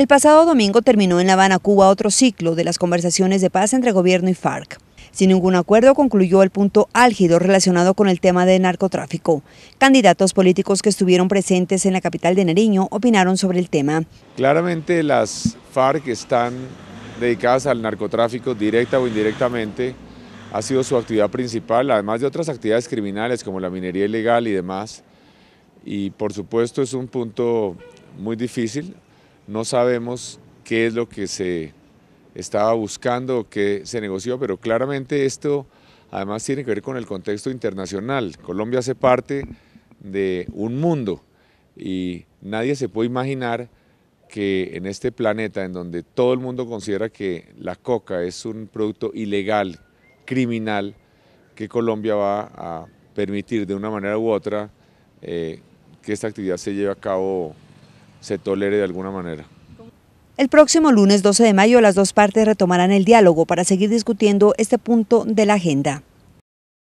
El pasado domingo terminó en La Habana, Cuba, otro ciclo de las conversaciones de paz entre gobierno y FARC. Sin ningún acuerdo concluyó el punto álgido relacionado con el tema de narcotráfico. Candidatos políticos que estuvieron presentes en la capital de Nariño opinaron sobre el tema. Claramente las FARC están dedicadas al narcotráfico directa o indirectamente. Ha sido su actividad principal, además de otras actividades criminales como la minería ilegal y demás. Y por supuesto es un punto muy difícil. No sabemos qué es lo que se estaba buscando, qué se negoció, pero claramente esto además tiene que ver con el contexto internacional. Colombia hace parte de un mundo y nadie se puede imaginar que en este planeta en donde todo el mundo considera que la coca es un producto ilegal, criminal, que Colombia va a permitir de una manera u otra eh, que esta actividad se lleve a cabo se tolere de alguna manera. El próximo lunes 12 de mayo las dos partes retomarán el diálogo para seguir discutiendo este punto de la agenda.